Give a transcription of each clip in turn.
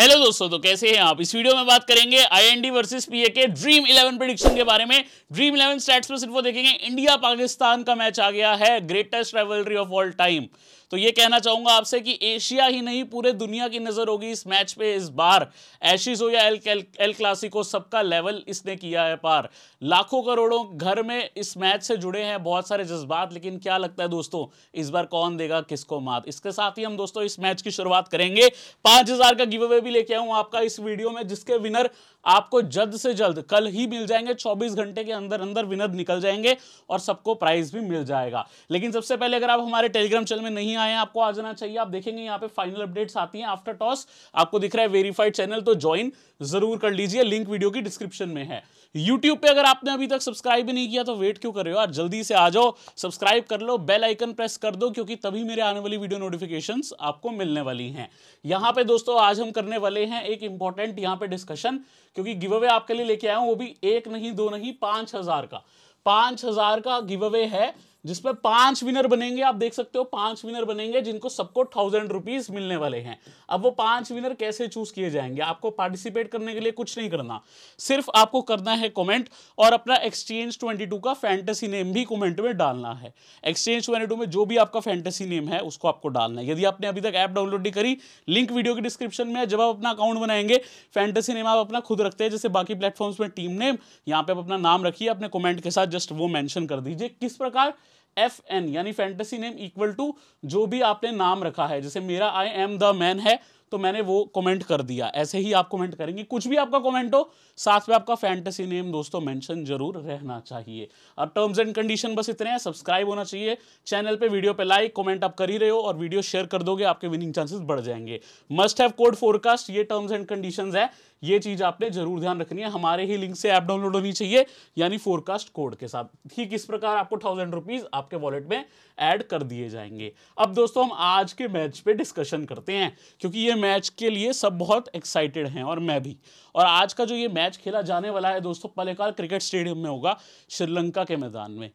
hello दोस्तों तो कैसे हैं आप इस वीडियो में बात करेंगे आईएनडी वर्सेस पीए के ड्रीम इलेवन प्रोडिक्शन के बारे में ड्रीम इलेवन स्टैट्स पर सिर्फ वो देखेंगे इंडिया पाकिस्तान का मैच आ गया है greatest rivalry of all time तो ये कहना चाहूंगा आपसे कि एशिया ही नहीं पूरे दुनिया की नजर होगी इस मैच पे इस बार एशिज हो या एल एल, एल क्लासिको सबका लेवल इसने किया है पार लाखों करोड़ों घर में इस मैच से जुड़े हैं बहुत सारे जज्बात लेकिन क्या लगता है दोस्तों इस बार कौन देगा किसको मात इसके साथ ही हम दोस्तों इस मैच की शुरुआत करेंगे पांच हजार का गिव अवे भी लेके आऊँ आपका इस वीडियो में जिसके विनर आपको जल्द से जल्द कल ही मिल जाएंगे 24 घंटे के अंदर अंदर विनर निकल जाएंगे और सबको प्राइज भी मिल जाएगा लेकिन सबसे पहले अगर आप हमारे टेलीग्राम चैनल में नहीं आए हैं आपको आ जाना चाहिए आप देखेंगे यहाँ पे फाइनल अपडेट्स आती हैं आफ्टर टॉस आपको दिख रहा है वेरीफाइड चैनल तो ज्वाइन जरूर कर लीजिए लिंक वीडियो की डिस्क्रिप्शन में है यूट्यूब पे अगर आपने अभी तक सब्सक्राइब नहीं किया तो वेट क्यों कर रहे हो यार जल्दी से आ जाओ सब्सक्राइब कर लो बेल आइकन प्रेस कर दो क्योंकि तभी मेरे आने वाली वीडियो नोटिफिकेशन आपको मिलने वाली हैं यहाँ पे दोस्तों आज हम करने वाले हैं एक इंपॉर्टेंट यहाँ पे डिस्कशन क्योंकि गिव अवे आपके लिए लेके आया हूँ वो भी एक नहीं दो नहीं पांच का पांच हजार का गिव अवे है जिसमें पांच विनर बनेंगे आप देख सकते हो पांच विनर बनेंगे जिनको सबको थाउजेंड रुपीज मिलने वाले हैं अब वो पांच विनर कैसे चूज किए जाएंगे आपको पार्टिसिपेट करने के लिए कुछ नहीं करना सिर्फ आपको करना है कमेंट और अपना एक्सचेंज 22 का फैंटेसी नेम भी कमेंट में डालना है एक्सचेंज 22 में जो भी आपका फैंटेसी नेम है उसको आपको डालना है यदि आपने अभी तक ऐप डाउनलोड नहीं करी लिंक वीडियो के डिस्क्रिप्शन में है जब आप अपना अकाउंट बनाएंगे फैंटेसी नेम आप अपना खुद रखते हैं जैसे बाकी प्लेटफॉर्म्स में टीम नेम यहाँ पे आप अपना नाम रखिए अपने कॉमेंट के साथ जस्ट वो मैंशन कर दीजिए किस प्रकार एफ एन यानी फैंटेसी नेम इक्वल टू जो भी आपने नाम रखा है जैसे मेरा आई एम द मैन है तो मैंने वो कमेंट कर दिया ऐसे ही आप कमेंट करेंगे कुछ भी आपका कमेंट हो साथ में आपका फैंटेसी नेम दोस्तों मेंशन जरूर रहना चाहिए अब टर्म्स एंड कंडीशन बस इतने हैं सब्सक्राइब होना चाहिए चैनल पे वीडियो पे लाइक कमेंट आप कर ही रहे हो और वीडियो शेयर कर दोगे आपके विनिंग चांसेस बढ़ जाएंगे मस्ट हैव कोड फोरकास्ट ये टर्म्स एंड कंडीशन है ये चीज़ आपने जरूर ध्यान रखनी है हमारे ही लिंक से ऐप डाउनलोड होनी चाहिए यानी फोरकास्ट कोड के साथ ठीक इस प्रकार आपको थाउजेंड रुपीज़ आपके वॉलेट में ऐड कर दिए जाएंगे अब दोस्तों हम आज के मैच पे डिस्कशन करते हैं क्योंकि ये मैच के लिए सब बहुत एक्साइटेड हैं और मैं भी और आज का जो ये मैच खेला जाने वाला है दोस्तों पलेकार क्रिकेट स्टेडियम में होगा श्रीलंका के मैदान में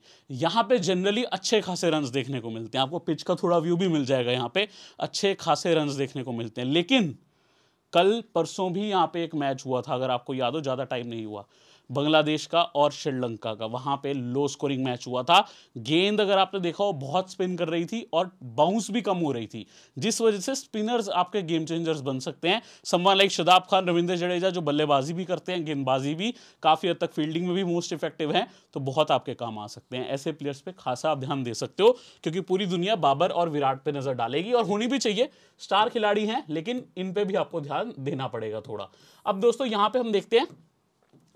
यहाँ पे जनरली अच्छे खासे रन देखने को मिलते हैं आपको पिच का थोड़ा व्यू भी मिल जाएगा यहाँ पे अच्छे खासे रन देखने को मिलते हैं लेकिन कल परसों भी यहाँ पे एक मैच हुआ था अगर आपको याद हो ज़्यादा टाइम नहीं हुआ बांग्लादेश का और श्रीलंका का वहां पे लो स्कोरिंग मैच हुआ था गेंद अगर आपने देखा हो बहुत स्पिन कर रही थी और बाउंस भी कम हो रही थी जिस वजह से स्पिनर्स आपके गेम चेंजर्स बन सकते हैं सम्मान लाइक शदाब खान रविंद्र जडेजा जो बल्लेबाजी भी करते हैं गेंदबाजी भी काफ़ी हद तक फील्डिंग में भी मोस्ट इफेक्टिव है तो बहुत आपके काम आ सकते हैं ऐसे प्लेयर्स पर खासा आप ध्यान दे सकते हो क्योंकि पूरी दुनिया बाबर और विराट पर नज़र डालेगी और होनी भी चाहिए स्टार खिलाड़ी हैं लेकिन इन पर भी आपको ध्यान देना पड़ेगा थोड़ा अब दोस्तों यहाँ पे हम देखते हैं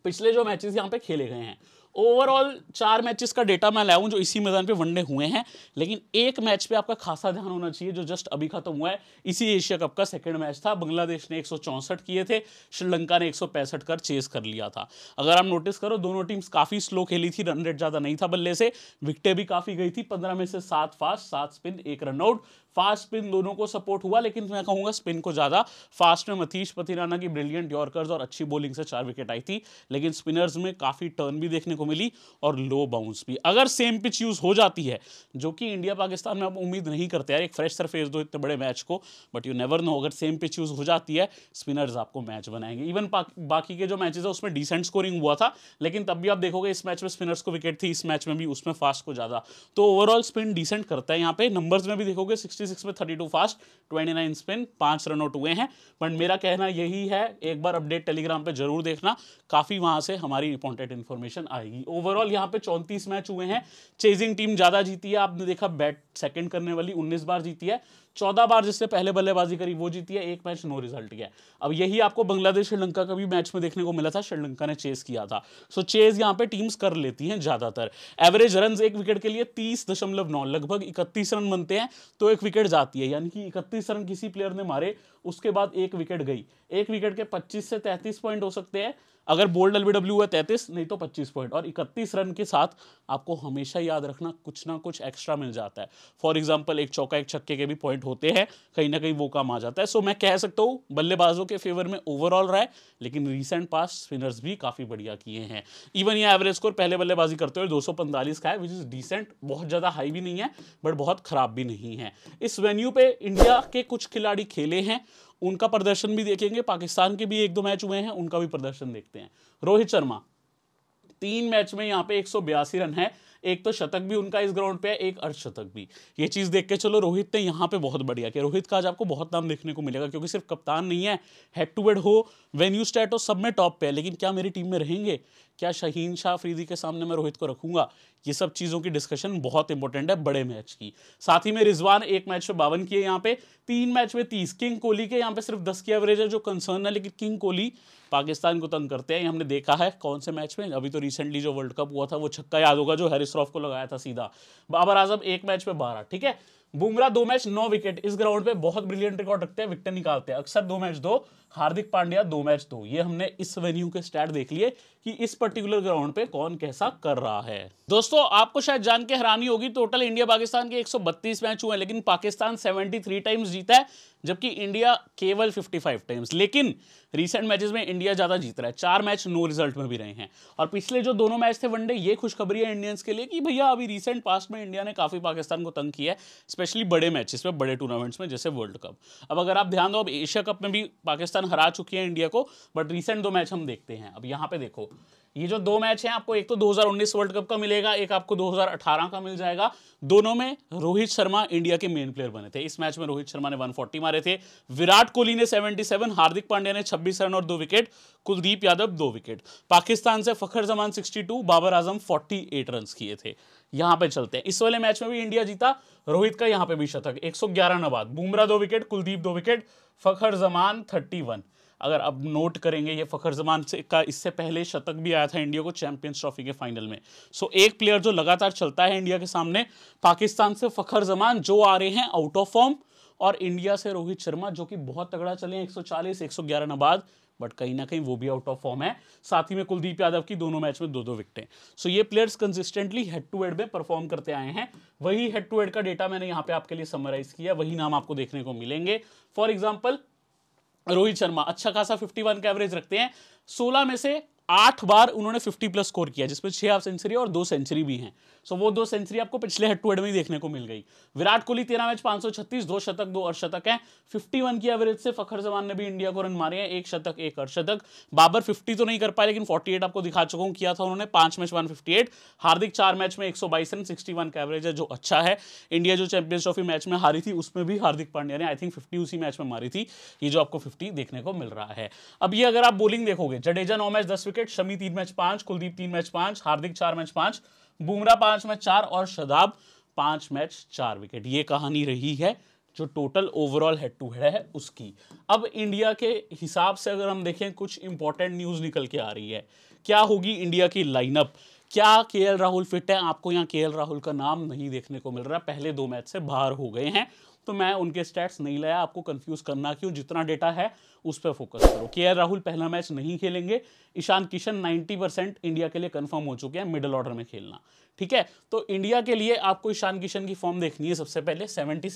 पिछले जो मैचेस यहाँ पे खेले गए हैं ओवरऑल चार मैचेस का डेटा मैं लाया हूँ जो इसी मैदान पे वनडे हुए हैं लेकिन एक मैच पे आपका खासा ध्यान होना चाहिए जो जस्ट अभी खत्म हुआ है इसी एशिया कप का सेकंड मैच था बांग्लादेश ने एक किए थे श्रीलंका ने एक कर चेस कर लिया था अगर आप नोटिस करो दोनों टीम्स काफ़ी स्लो खेली थी रन रेट ज़्यादा नहीं था बल्ले से विकटें भी काफ़ी गई थी पंद्रह में से सात फास्ट सात स्पिन एक रनआउट फास्ट स्पिन दोनों को सपोर्ट हुआ लेकिन मैं कहूँगा स्पिन को ज़्यादा फास्ट में मतीश पथिराना की ब्रिलियंट यॉर्कर्स और अच्छी बॉलिंग से चार विकेट आई थी लेकिन स्पिनर्स में काफ़ी टर्न भी देखने को मिली और लो बाउंस भी अगर सेम पिच यूज़ हो जाती है जो कि इंडिया पाकिस्तान में आप उम्मीद नहीं करते यार एक फ्रेश सरफेस दो इतने बड़े मैच को बट यू नेवर नो अगर सेम पिच यूज़ हो जाती है स्पिनर्स आपको मैच बनाएंगे इवन बाकी के जो मैचेज है उसमें डिसेंट स्कोरिंग हुआ था लेकिन तब भी आप देखोगे इस मैच में स्पिनर्स को विकेट थी इस मैच में भी उसमें फास्ट को ज़्यादा तो ओवरऑल स्पिन डिसेंट करता है यहाँ पे नंबर्स में भी देखोगे सिक्स 66 में 32 फास्ट 29 स्पिन पांच रन आउट हुए हैं बट मेरा कहना यही है एक बार अपडेट टेलीग्राम पे जरूर देखना काफ़ी वहां से हमारी इंपॉर्टेंट इन्फॉर्मेशन आएगी ओवरऑल यहाँ पे चौंतीस मैच हुए हैं चेजिंग टीम ज़्यादा जीती है आपने देखा बैट सेकंड करने वाली 19 बार जीती है चौदह बार जिसने पहले बल्लेबाजी करी वो जीती है एक मैच नो रिजल्ट गया अब यही आपको बांग्लादेश श्रीलंका का भी मैच में देखने को मिला था श्रीलंका ने चेस किया था सो चेस यहाँ पे टीम्स कर लेती हैं ज़्यादातर एवरेज रन एक विकेट के लिए तीस दशमलव नौ लगभग इकतीस रन बनते हैं तो एक विकेट जाती है यानी कि इकतीस रन किसी प्लेयर ने मारे उसके बाद एक विकेट गई एक विकेट के पच्चीस से तैतीस पॉइंट हो सकते हैं अगर बोल्ड डब्ल्यू है तैंतीस नहीं तो पच्चीस पॉइंट और इकतीस रन के साथ आपको हमेशा याद रखना कुछ ना कुछ एक्स्ट्रा मिल जाता है फॉर एग्जाम्पल एक चौका एक छक्के के भी पॉइंट होते हैं कहीं ना कहीं वो काम आ जाता है सो मैं कह सकता हूँ बल्लेबाजों के फेवर में ओवरऑल रहा है लेकिन रिसेंट पास स्पिनर्स भी काफ़ी बढ़िया किए हैं इवन ये एवरेज स्कोर पहले बल्लेबाजी करते हुए दो का है विच इज़ डिसेंट बहुत ज़्यादा हाई भी नहीं है बट बहुत ख़राब भी नहीं है इस वेन्यू पे इंडिया के कुछ खिलाड़ी खेले हैं उनका प्रदर्शन भी देखेंगे पाकिस्तान के भी एक दो मैच हुए हैं उनका भी प्रदर्शन देखते हैं रोहित शर्मा तीन मैच में यहाँ पे एक रन है एक तो शतक भी उनका इस ग्राउंड पे है एक अर्धशतक भी ये चीज़ देख के चलो रोहित ने यहाँ पे बहुत बढ़िया किया रोहित का आज आपको बहुत नाम देखने को मिलेगा क्योंकि सिर्फ कप्तान नहीं है हेड टू हेड हो यू स्टैट हो सब में टॉप पे है लेकिन क्या मेरी टीम में रहेंगे क्या शहीन शाह फ्रीदी के सामने मैं रोहित को रखूंगा ये सब चीज़ों की डिस्कशन बहुत इंपॉर्टेंट है बड़े मैच की साथ ही में रिजवान एक मैच में बावन की है यहाँ पे तीन मैच में तीस किंग कोहली के यहाँ पे सिर्फ दस की एवरेज है जो कंसर्न है लेकिन किंग कोहली पाकिस्तान को तंग करते हैं हमने देखा है कौन से मैच में अभी तो रिसेंटली जो वर्ल्ड कप हुआ था वो छक्का याद होगा जो हैरिस बिस्ट्रॉफ को लगाया था सीधा बाबर आजम एक मैच में बारह ठीक है बुमराह दो मैच नौ विकेट इस ग्राउंड पे बहुत ब्रिलियंट रिकॉर्ड रखते हैं विकेट निकालते हैं अक्सर दो मैच दो हार्दिक पांड्या दो मैच दो ये हमने इस वेन्यू के स्टैट देख लिए कि इस पर्टिकुलर ग्राउंड पे कौन कैसा कर रहा है दोस्तों आपको शायद जान के हैरानी होगी टोटल इंडिया पाकिस्तान के 132 मैच हुए हैं लेकिन पाकिस्तान 73 टाइम्स जीता है जबकि इंडिया केवल 55 टाइम्स लेकिन रिसेंट मैचेस में इंडिया ज़्यादा जीत रहा है चार मैच नो रिजल्ट में भी रहे हैं और पिछले जो दोनों मैच थे वनडे ये खुशखबरी है इंडियंस के लिए कि भैया अभी रिसेंट पास्ट में इंडिया ने काफ़ी पाकिस्तान को तंग किया है स्पेशली बड़े मैचेस में बड़े टूर्नामेंट्स में जैसे वर्ल्ड कप अब अगर आप ध्यान दो अब एशिया कप में भी पाकिस्तान पाकिस्तान हरा चुकी है इंडिया को बट रिसेंट दो मैच हम देखते हैं अब यहाँ पे देखो ये जो दो मैच हैं आपको एक तो 2019 वर्ल्ड कप का मिलेगा एक आपको 2018 का मिल जाएगा दोनों में रोहित शर्मा इंडिया के मेन प्लेयर बने थे इस मैच में रोहित शर्मा ने 140 मारे थे विराट कोहली ने 77 हार्दिक पांड्या ने 26 रन और दो विकेट कुलदीप यादव दो विकेट पाकिस्तान से फखर जमान 62 बाबर आजम 48 रन किए थे यहां पे चलते हैं इस वाले मैच में भी इंडिया जीता रोहित का यहां पे भी शतक 111 सौ नबाद बुमराह दो विकेट कुलदीप दो विकेट फखर जमान 31 अगर अब नोट करेंगे ये फखर जमान से का इससे पहले शतक भी आया था इंडिया को चैंपियंस ट्रॉफी के फाइनल में सो एक प्लेयर जो लगातार चलता है इंडिया के सामने पाकिस्तान से फखर जमान जो आ रहे हैं आउट ऑफ फॉर्म और इंडिया से रोहित शर्मा जो कि बहुत तगड़ा चले हैं 140 111 नबाद बट कहीं ना कहीं वो भी आउट ऑफ फॉर्म है साथ ही में कुलदीप यादव की दोनों मैच में दो दो विकटें सो so ये players consistently head to head में परफॉर्म करते आए हैं वही हेड टू हेड का डेटा मैंने यहाँ पे आपके लिए समराइज किया वही नाम आपको देखने को मिलेंगे फॉर एग्जाम्पल रोहित शर्मा अच्छा खासा फिफ्टी वन का एवरेज रखते हैं सोलह में से आठ बार उन्होंने 50 प्लस स्कोर किया जिसमें छह हाफ सेंचुरी और दो सेंचुरी भी हैं सो वो दो सेंचुरी आपको पिछले हेड टू हेड में ही देखने को मिल गई विराट कोहली तेरह मैच पांच सौ छत्तीस दो शतक दो अर्शतक है वन की एवरेज से फखर जमान ने भी इंडिया को रन मारे हैं एक शतक एक अर्शतक बाबर फिफ्टी तो नहीं कर पाए लेकिन एट आपको दिखा चुका हूं किया था उन्होंने पांच मैच एट हार्दिक चार मैच में एक सौ बाईस रन सिक्सटी वन का एवरेज है जो अच्छा है इंडिया जो चैंपियंस ट्रॉफी मैच में हारी थी उसमें भी हार्दिक पांड्या ने आई थिंक फिफ्टी उसी मैच में मारी थी ये जो आपको फिफ्टी देखने को मिल रहा है अब ये अगर आप बोलिंग देखोगे जडेजा नौ मैच दस विकेट शमी तीन मैच पांच कुलदीप तीन मैच पांच हार्दिक चार मैच पांच बुमराह पांच मैच चार और शदाब पांच मैच चार विकेट ये कहानी रही है जो total overall head to head है उसकी अब इंडिया के हिसाब से अगर हम देखें कुछ इंपॉर्टेंट न्यूज़ निकल के आ रही है क्या होगी इंडिया की लाइनअप क्या के राहुल फिट है आपको यहाँ के राहुल का नाम नहीं देखने को मिल रहा पहले दो मैच से बाहर हो गए हैं तो मैं उनके स्टैट्स नहीं लाया आपको कंफ्यूज करना क्यों जितना डेटा है उस पर फोकस करो के राहुल पहला मैच नहीं खेलेंगे ईशान किशन 90 परसेंट इंडिया के लिए कंफर्म हो चुके हैं मिडिल ऑर्डर में खेलना ठीक है तो इंडिया के लिए आपको ईशान किशन की फॉर्म देखनी है सबसे पहले सेवेंटी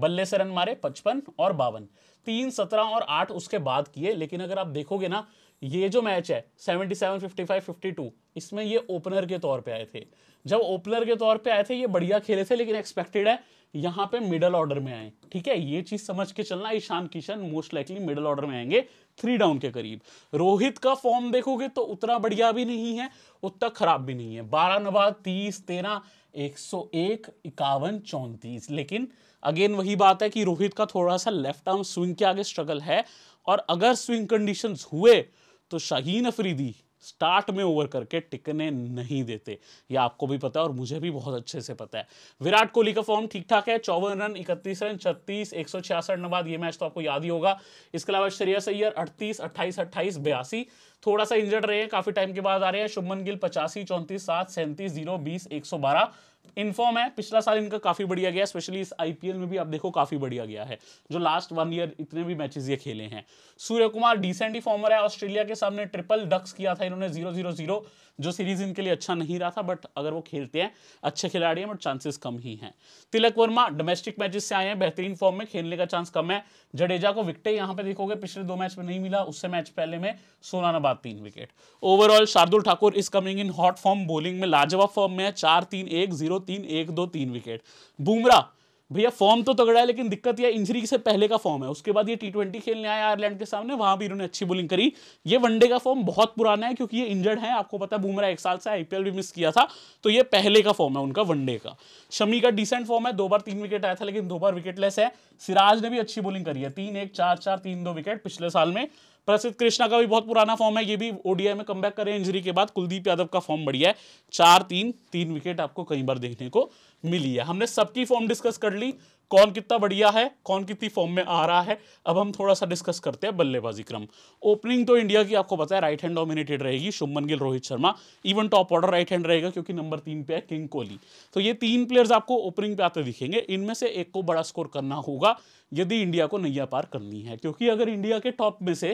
बल्ले से रन मारे पचपन और बावन तीन सत्रह और आठ उसके बाद किए लेकिन अगर आप देखोगे ना ये जो मैच है 77, 55, 52 इसमें ये ओपनर के तौर पे आए थे जब ओपनर के तौर पे आए थे ये बढ़िया खेले थे लेकिन एक्सपेक्टेड है यहाँ पे मिडल ऑर्डर में आए ठीक है ये चीज समझ के चलना Ishan Kishan most likely middle order में आएंगे थ्री डाउन के करीब रोहित का फॉर्म देखोगे तो उतना बढ़िया भी नहीं है उतना खराब भी नहीं है बारह नवा तीस तेरह एक सौ एक इक्यावन चौंतीस लेकिन अगेन वही बात है कि रोहित का थोड़ा सा लेफ्ट आर्म स्विंग के आगे स्ट्रगल है और अगर स्विंग कंडीशंस हुए तो शाहीन अफरीदी स्टार्ट में ओवर करके टिकने नहीं देते ये आपको भी पता है और मुझे भी बहुत अच्छे से पता है विराट कोहली का फॉर्म ठीक ठाक है चौवन रन इकतीस रन छत्तीस एक सौ छियासठ नबाद ये मैच तो आपको याद ही होगा इसके अलावा श्रेयस अय्यर अड़तीस अट्ठाईस अट्ठाईस बयासी थोड़ा सा इंजर्ड रहे हैं काफी टाइम के बाद आ रहे हैं शुभमन गिल पचासी चौंतीस सात सैंतीस जीरो बीस एक सौ बारह इनफॉर्म है पिछला साल इनका काफ़ी बढ़िया गया स्पेशली इस आईपीएल में भी आप देखो काफ़ी बढ़िया गया है जो लास्ट वन ईयर इतने भी मैचेस ये खेले हैं सूर्य कुमार डिसेंट ही फॉर्मर है ऑस्ट्रेलिया के सामने ट्रिपल डक्स किया था इन्होंने जीरो जीरो जीरो जो सीरीज इनके लिए अच्छा नहीं रहा था बट अगर वो खेलते हैं अच्छे खिलाड़ी हैं बट चांसेस कम ही हैं तिलक वर्मा डोमेस्टिक मैचेस से आए हैं बेहतरीन फॉर्म में खेलने का चांस कम है जडेजा को विकटे यहाँ पे देखोगे पिछले दो मैच में नहीं मिला उससे मैच पहले में सोलाना नबाद तीन wicket overall Shardul Thakur is coming in hot form bowling में लाजवाब फॉर्म में है चार तीन एक जीरो तीन एक दो तीन विकेट बुमराह भैया फॉर्म तो तगड़ा है लेकिन दिक्कत यह इंजरी से पहले का फॉर्म है उसके बाद ये टी ट्वेंटी खेलने आया आयरलैंड के सामने वहां भी इन्होंने अच्छी बोलिंग करी ये वनडे का फॉर्म बहुत पुराना है क्योंकि ये इंजर्ड है आपको पता है बुमरा एक साल से आईपीएल भी मिस किया था तो ये पहले का फॉर्म है उनका वनडे का शमी का डिसेंट फॉर्म है दो बार तीन विकेट आया था लेकिन दो बार विकेटलेस है सिराज ने भी अच्छी बोलिंग करी है तीन एक चार चार तीन दो विकेट पिछले साल में प्रसिद्ध कृष्णा का भी बहुत पुराना फॉर्म है ये भी ओडीआई में कम करे इंजरी के बाद कुलदीप यादव का फॉर्म बढ़िया है चार तीन तीन विकेट आपको कई बार देखने को मिली है हमने सबकी फॉर्म डिस्कस कर ली कौन कितना बढ़िया है कौन कितनी फॉर्म में आ रहा है अब हम थोड़ा सा डिस्कस करते हैं बल्लेबाजी क्रम ओपनिंग तो इंडिया की आपको पता है राइट हैंड डोमिनेटेड रहेगी Shubman Gill Rohit Sharma even top order right hand रहेगा क्योंकि नंबर तीन पे है किंग कोहली तो ये तीन प्लेयर्स आपको ओपनिंग पे आते दिखेंगे इनमें से एक को बड़ा स्कोर करना होगा यदि इंडिया को नैया पार करनी है क्योंकि अगर इंडिया के टॉप में से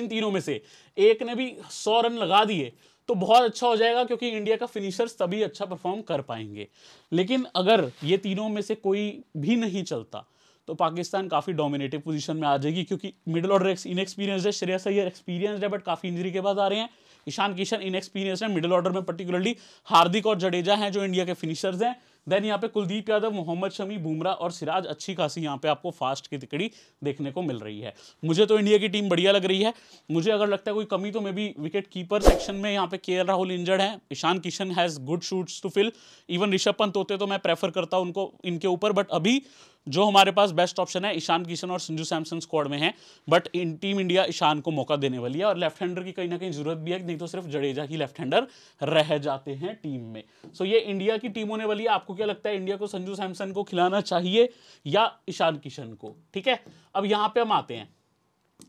इन तीनों में से एक ने भी सौ रन लगा दिए तो बहुत अच्छा हो जाएगा क्योंकि इंडिया का फिनिशर्स तभी अच्छा परफॉर्म कर पाएंगे लेकिन अगर ये तीनों में से कोई भी नहीं चलता तो पाकिस्तान काफ़ी डोमिनेटिव पोजीशन में आ जाएगी क्योंकि मिडिल ऑर्डर इनएक्सपीरियंस है श्रेयस अय्यर एक्सपीरियंस है बट काफ़ी इंजरी के बाद आ रहे हैं ईशान किशन इनएक्सपीरियंस है मिडिल ऑर्डर में पर्टिकुलरली हार्दिक और जडेजा हैं जो इंडिया के फिनिशर्स हैं देन यहाँ पे कुलदीप यादव मोहम्मद शमी बुमराह और सिराज अच्छी खासी यहाँ पे आपको फास्ट की तिकड़ी देखने को मिल रही है मुझे तो इंडिया की टीम बढ़िया लग रही है मुझे अगर लगता है कोई कमी तो maybe wicket keeper section में यहाँ पे के राहुल इंजर्ड है Ishan Kishan has good shoots to fill even Rishabh Pant होते तो मैं प्रेफर करता हूँ उनको इनके ऊपर बट अभी जो हमारे पास बेस्ट ऑप्शन है ईशान किशन और संजू सैमसन स्क्वाड में है but in team India Ishan को मौका देने वाली है और लेफ्ट हैंडर की कहीं ना कहीं जरूरत भी है नहीं तो सिर्फ जडेजा ही लेफ्ट हैंडर रह जाते हैं टीम में सो so ये इंडिया की टीम होने वाली है आपको क्या लगता है इंडिया को संजू सैमसन को खिलाना चाहिए या ईशान किशन को ठीक है अब यहाँ पे हम आते हैं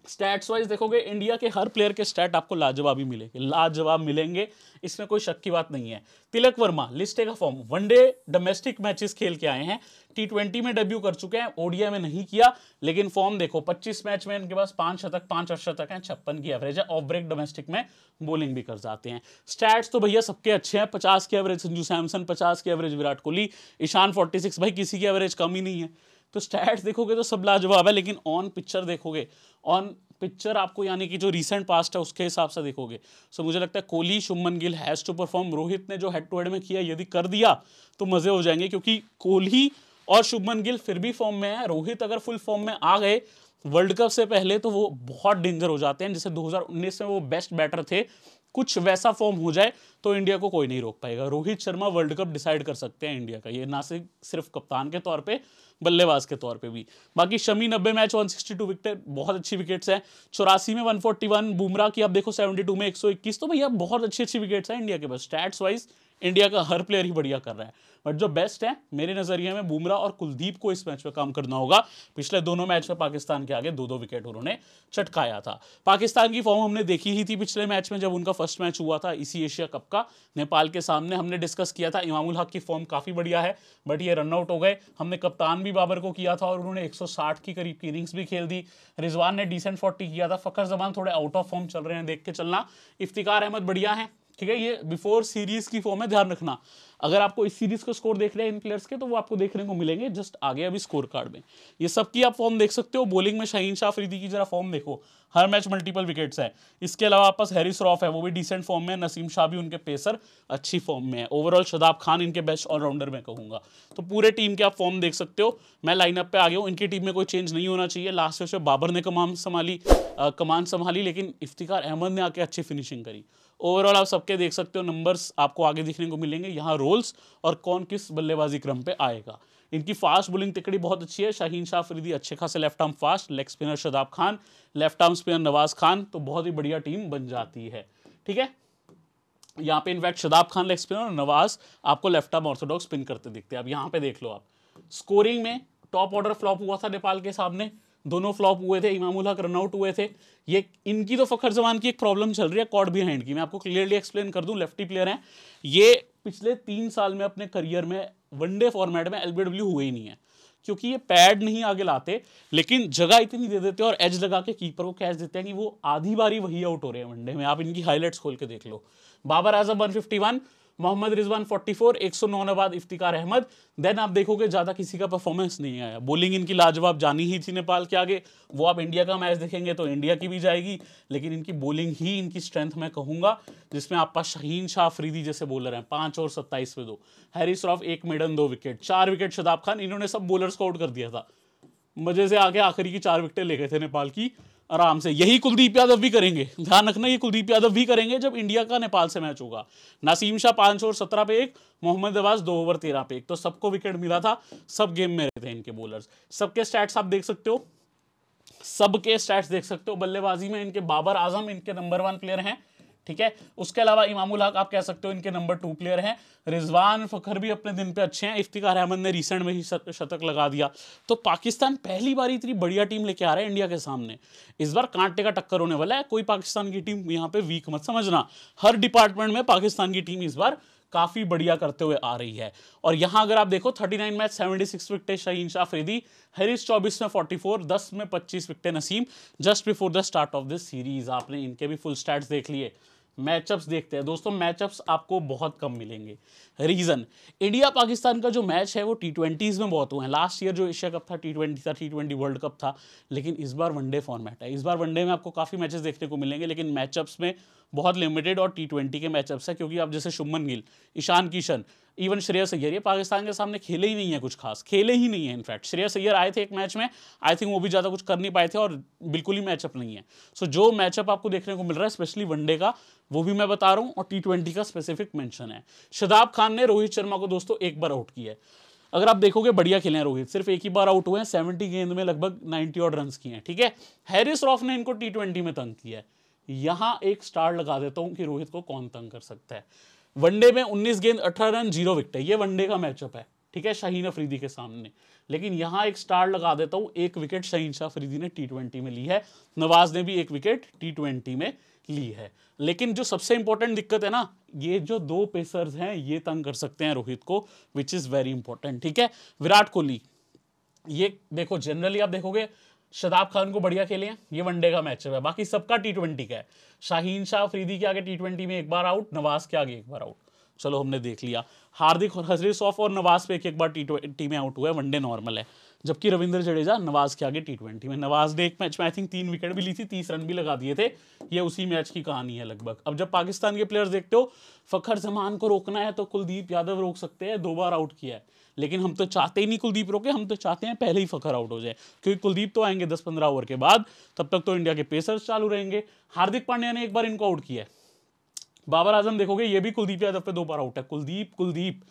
स्टैट्स वाइज देखोगे इंडिया के हर प्लेयर के स्टैट आपको लाजवाब ही मिलेंगे लाजवाब मिलेंगे इसमें कोई शक की बात नहीं है तिलक वर्मा लिस्टे का फॉर्म वनडे डोमेस्टिक मैचेस खेल के आए हैं टी ट्वेंटी में डेब्यू कर चुके हैं ओडिया में नहीं किया लेकिन फॉर्म देखो 25 मैच में इनके पास पांच शतक पांच अशतक हैं छप्पन की एवरेज है ऑफ ब्रेक डोमेस्टिक में बॉलिंग भी कर जाते हैं स्टैट्स तो भैया सबके अच्छे हैं पचास की एवरेज संजू सैमसन पचास की एवरेज विराट कोहली ईशान फोर्टी भाई किसी की एवरेज कम ही नहीं है तो स्टैट्स देखोगे तो सब लाजवाब है लेकिन ऑन पिक्चर देखोगे ऑन पिक्चर आपको यानी कि जो रिसेंट पास्ट है उसके हिसाब से देखोगे सो so, मुझे लगता है Kohli Shubman Gill has to perform Rohit ने जो हेड टू हेड में किया यदि कर दिया तो मज़े हो जाएंगे क्योंकि कोहली और शुभमन गिल फिर भी फॉर्म में है रोहित अगर फुल फॉर्म में आ गए वर्ल्ड कप से पहले तो वो बहुत डेंजर हो जाते हैं जैसे 2019 में वो बेस्ट बैटर थे कुछ वैसा फॉर्म हो जाए तो इंडिया को कोई नहीं रोक पाएगा Rohit Sharma world cup decide कर सकते हैं इंडिया का ये ना सिर्फ कप्तान के तौर पे बल्लेबाज के तौर पे भी बाकी शमी नब्बे मैच 162 विकेट बहुत अच्छी विकेट्स हैं चौरासी में 141 बुमराह की आप देखो 72 में 121 तो भैया बहुत अच्छी अच्छी विकेट्स हैं इंडिया के पास स्टैट्स वाइज इंडिया का हर प्लेयर ही बढ़िया कर रहा है बट जो बेस्ट है मेरे नज़रिए में बुमरा और कुलदीप को इस मैच में काम करना होगा पिछले दोनों मैच में पाकिस्तान के आगे दो दो विकेट उन्होंने चटकाया था पाकिस्तान की फॉर्म हमने देखी ही थी पिछले मैच में जब उनका फर्स्ट मैच हुआ था इसी एशिया कप का नेपाल के सामने हमने डिस्कस किया था इमामुल हक की फॉर्म काफ़ी बढ़िया है बट ये रनआउट हो गए हमने कप्तान भी बाबर को किया था और उन्होंने एक की करीब की इनिंग्स भी खेल दी रिजवान ने डिसेंट फोर्टी किया था फ़खर जमान थोड़े आउट ऑफ फॉर्म चल रहे हैं देख के चलना इफ्तिकार अहमद बढ़िया हैं ठीक है ये बिफोर सीरीज की फॉर्म है ध्यान रखना अगर आपको इस सीरीज को स्कोर देख रहे हैं इन प्लेयर्स के तो वो आपको देखने को मिलेंगे जस्ट आगे अभी स्कोर कार्ड में ये सबकी आप फॉर्म देख सकते हो बॉलिंग में शहीन शाह अफरीदी की जरा फॉर्म देखो हर मैच मल्टीपल विकेट्स है इसके अलावा पास हैरिस रॉफ है वो भी डिसेंट फॉर्म में है नसीम शाह भी उनके पेसर अच्छी फॉर्म में है ओवरऑल शदाब खान इनके बेस्ट ऑलराउंडर में कहूँगा तो पूरे टीम के आप फॉर्म देख सकते हो मैं लाइनअप पे आ गया हूँ इनकी टीम में कोई चेंज नहीं होना चाहिए लास्ट मैच में बाबर ने कमान संभाली कमान संभाली लेकिन इफ्तिकार अहमद ने आके अच्छी फिनिशिंग करी ओवरऑल आप सबके देख सकते हो नंबर्स आपको आगे दिखने को मिलेंगे यहाँ रोल्स और कौन किस बल्लेबाजी क्रम पे आएगा इनकी फास्ट बोलिंग तकड़ी बहुत अच्छी है शाहीन शाह फरीदी अच्छे खासे left arm fast leg spinner Shadab Khan left arm spinner Nawaz Khan तो बहुत ही बढ़िया टीम बन जाती है ठीक है यहाँ पे in fact Shadab Khan leg spinner और नवाज आपको लेफ्ट आर्म ऑर्थोडॉक्स स्पिन करते दिखते हैं अब यहाँ पे देख लो आप स्कोरिंग में टॉप ऑर्डर फ्लॉप हुआ था नेपाल के सामने दोनों फ्लॉप हुए थे इमामुल हक रनआउट हुए थे ये इनकी तो फखर जमान की एक प्रॉब्लम चल रही है कॉड बिहाइंड की मैं आपको क्लियरली एक्सप्लेन कर दूं लेफ्टी प्लेयर हैं ये पिछले तीन साल में अपने करियर में वनडे फॉर्मेट में एलबीडब्ल्यू हुए ही नहीं है क्योंकि ये पैड नहीं आगे लाते लेकिन जगह इतनी दे देते हैं और एज लगा के कीपर को कैच देते हैं कि वो आधी बारी वही आउट हो रहे हैं वनडे में आप इनकी हाईलाइट्स खोल के देख लो बाबर आजम वन मोहम्मद रिजवान 44 109 नौ बाद इफ्तिकार अहमद देन आप देखोगे ज़्यादा किसी का परफॉर्मेंस नहीं आया बोलिंग इनकी लाजवाब जानी ही थी नेपाल के आगे वो आप इंडिया का मैच देखेंगे तो इंडिया की भी जाएगी लेकिन इनकी बॉलिंग ही इनकी स्ट्रेंथ मैं कहूँगा जिसमें आपका शहीन शाह फ्रीदी जैसे बॉलर हैं पाँच और सत्ताईस पे दो हैरी श्रॉफ एक मेडन दो विकेट चार विकेट शदाब खान इन्होंने सब बॉलर्स को आउट कर दिया था मजे से आगे आखिरी की चार विकेटें ले गए थे नेपाल की आराम से यही कुलदीप यादव भी करेंगे ध्यान रखना ये कुलदीप यादव भी करेंगे जब इंडिया का नेपाल से मैच होगा नासिम शाह पांच ओवर सत्रह पे एक मोहम्मद अबाज दो ओवर तेरह पे एक तो सबको विकेट मिला था सब गेम में रहते हैं इनके बॉलर्स सबके स्टैट्स आप देख सकते हो सबके स्टैट्स देख सकते हो बल्लेबाजी में इनके बाबर आजम इनके नंबर वन प्लेयर हैं ठीक है उसके अलावा इमामुल हक आप कह सकते हो इनके नंबर टू प्लेयर हैं रिजवान फ़खर भी अपने दिन पे अच्छे हैं इफ्तिकार अहमद ने रिसेंट में ही शतक लगा दिया तो पाकिस्तान पहली बार इतनी बढ़िया टीम लेके आ रहा है इंडिया के सामने इस बार कांटे का टक्कर होने वाला है कोई पाकिस्तान की टीम यहाँ पे वीक मत समझना हर डिपार्टमेंट में पाकिस्तान की टीम इस बार काफ़ी बढ़िया करते हुए आ रही है और यहां अगर आप देखो 39 मैच 76 विकटे शहीन शाह फ्रेदी हरीश 24 में 44 10 में 25 wickets Naseem just before the start of this series आपने इनके भी फुल स्टैट्स देख लिए मैचअप्स देखते हैं दोस्तों मैचअप्स आपको बहुत कम मिलेंगे रीज़न इंडिया पाकिस्तान का जो मैच है वो टी ट्वेंटीज़ में बहुत हुए हैं लास्ट ईयर जो एशिया कप था टी ट्वेंटी था टी ट्वेंटी वर्ल्ड कप था लेकिन इस बार वनडे फॉर्मेट है इस बार वनडे में आपको काफ़ी मैचेस देखने को मिलेंगे लेकिन मैचअप्स में बहुत लिमिटेड और टी ट्वेंटी के मैचअप्स है क्योंकि आप जैसे शुभमन गिल ईशान किशन इवन श्रेयस सैयर ये पाकिस्तान के सामने खेले ही नहीं है कुछ खास खेले ही नहीं है इनफैक्ट श्रेयस सैयर आए थे एक मैच में आई थिंक वो भी ज़्यादा कुछ कर नहीं पाए थे और बिल्कुल ही मैचअप नहीं है सो so, जो मैचअप आपको देखने को मिल रहा है स्पेशली वनडे का वो भी मैं बता रहा हूँ और टी का स्पेसिफिक मैंशन है शदाब खान ने रोहित शर्मा को दोस्तों एक बार आउट किया है अगर आप देखोगे बढ़िया खेले हैं रोहित सिर्फ एक ही बार आउट हुए हैं सेवेंटी गेंद में लगभग नाइनटी और रन किए हैं ठीक है हैरिस रॉफ ने इनको टी में तंग किया है यहां एक स्टार लगा देता हूं कि रोहित को कौन तंग कर सकता है वनडे में 19 गेंद 18 रन जीरो विकेट है ये वनडे का मैचअप है ठीक है शाहीन अफरीदी के सामने लेकिन यहां एक स्टार लगा देता हूं एक विकेट शहीन शाह अफरीदी ने टी ट्वेंटी में ली है नवाज ने भी एक विकेट टी ट्वेंटी में ली है लेकिन जो सबसे इंपॉर्टेंट दिक्कत है ना ये जो दो पेसर्स हैं ये तंग कर सकते हैं रोहित को विच इज़ वेरी इंपॉर्टेंट ठीक है विराट कोहली ये देखो जनरली आप देखोगे शताब खान को बढ़िया खेले हैं ये वनडे का मैच है बाकी सबका टी ट्वेंटी का है शाहीन शाह फरीदी के आगे टी ट्वेंटी में एक बार आउट नवाज के आगे एक बार आउट चलो हमने देख लिया हार्दिक हजरे सॉफ और नवाज पे एक एक बार टी ट्वेंटी में आउट हुआ है वनडे नॉर्मल है जबकि रविंद्र जडेजा नवाज के आगे टी ट्वेंटी में नवाज ने एक मैच में आई थिंक तीन विकेट भी ली थी तीस रन भी लगा दिए थे ये उसी मैच की कहानी है लगभग अब जब पाकिस्तान के प्लेयर्स देखते हो फखर जमान को रोकना है तो कुलदीप यादव रोक सकते हैं दो बार आउट किया है लेकिन हम तो चाहते ही नहीं कुलदीप रोके हम तो चाहते हैं पहले ही फखर आउट हो जाए क्योंकि कुलदीप तो आएंगे दस पंद्रह ओवर के बाद तब तक तो इंडिया के पेसर्स चालू रहेंगे हार्दिक पांड्या ने एक बार इनको आउट किया है बाबर आजम देखोगे ये भी कुलदीप यादव पे दो बार आउट है कुलदीप कुलदीप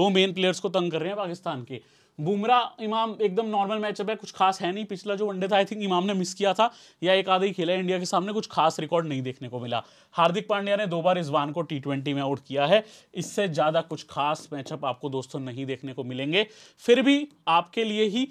दो मेन प्लेयर्स को तंग कर रहे हैं पाकिस्तान के बुमरा इमाम एकदम नॉर्मल मैचअप है कुछ खास है नहीं पिछला जो वनडे था आई थिंक इमाम ने मिस किया था या एक आधा ही खेला इंडिया के सामने कुछ खास रिकॉर्ड नहीं देखने को मिला हार्दिक पांड्या ने दो बार रिजवान को टी ट्वेंटी में आउट किया है इससे ज़्यादा कुछ खास मैचअप आपको दोस्तों नहीं देखने को मिलेंगे फिर भी आपके लिए ही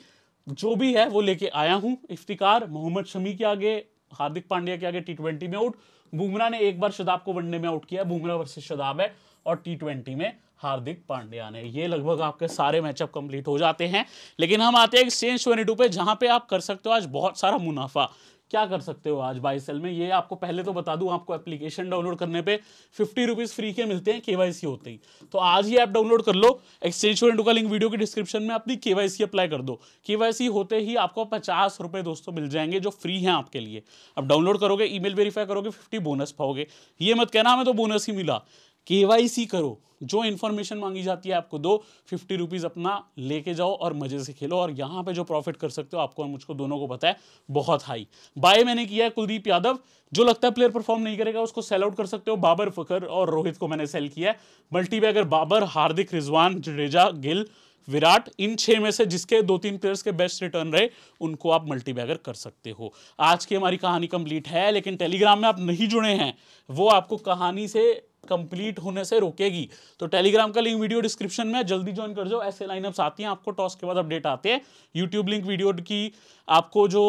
जो भी है वो लेके आया हूँ इफ्तिकार मोहम्मद शमी के आगे हार्दिक पांड्या के आगे टी ट्वेंटी में आउट बुमरा ने एक बार शदाब को वनडे में आउट किया बुमरा वर्सेज शदाब है और टी ट्वेंटी में हार्दिक पांड्या ने ये लगभग आपके सारे मैचअप कंप्लीट हो जाते हैं लेकिन हम आते हैं एक्सचेंज ट्वेंटी टू पे जहां पे आप कर सकते हो आज बहुत सारा मुनाफा क्या कर सकते हो आज बाई सेल में ये आपको पहले तो बता दूं आपको एप्लीकेशन डाउनलोड करने पे फिफ्टी रुपीज़ फ्री के मिलते हैं केवाईसी होते ही तो आज ही ऐप डाउनलोड कर लो एक्सचेंज स्टूडेंट का लिंक वीडियो के डिस्क्रिप्शन में अपनी केवाईसी अप्लाई कर दो केवाईसी होते ही आपको पचास रुपये दोस्तों मिल जाएंगे जो फ्री हैं आपके लिए अब डाउनलोड करोगे ई मेल करोगे फिफ्टी बोनस पाओगे ये मत कहना हमें तो बोनस ही मिला के करो जो इन्फॉर्मेशन मांगी जाती है आपको दो फिफ्टी रुपीज़ अपना लेके जाओ और मज़े से खेलो और यहाँ पे जो प्रॉफिट कर सकते हो आपको और मुझको दोनों को पता है बहुत हाई बाय मैंने किया है कुलदीप यादव जो लगता है प्लेयर परफॉर्म नहीं करेगा उसको सेल आउट कर सकते हो बाबर फकर और रोहित को मैंने सेल किया है मल्टी बैगर बाबर हार्दिक रिजवान जडेजा गिल विराट इन छः में से जिसके दो तीन प्लेयर्स के बेस्ट रिटर्न रहे उनको आप मल्टी बैगर कर सकते हो आज की हमारी कहानी कंप्लीट है लेकिन टेलीग्राम में आप नहीं जुड़े हैं वो आपको कहानी से कंप्लीट होने से रोकेगी तो टेलीग्राम का लिंक वीडियो डिस्क्रिप्शन में जल्दी ज्वाइन कर जाओ ऐसे लाइनअप्स आती हैं आपको टॉस के बाद अपडेट आते हैं यूट्यूब लिंक वीडियो की आपको जो